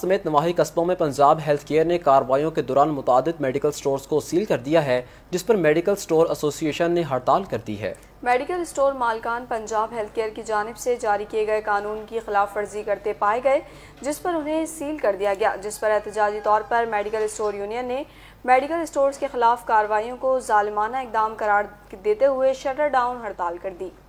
समेत नवाही कस्बों में पंजाब हेल्थ केयर ने कार्रवाइयों के दौरान मुताद मेडिकल स्टोर्स को सील कर दिया है जिस पर मेडिकल स्टोर एसोसिएशन ने हड़ताल कर दी है मेडिकल स्टोर मालकान पंजाब हेल्थ केयर की जानब से जारी किए गए कानून की खिलाफ वर्जी करते पाए गए जिस पर उन्हें सील कर दिया गया जिस पर एहतजाजी तौर पर मेडिकल स्टोर यूनियन ने मेडिकल स्टोर्स के खिलाफ कार्रवाइयों को जालमाना इकदाम करार देते हुए शटर डाउन हड़ताल कर दी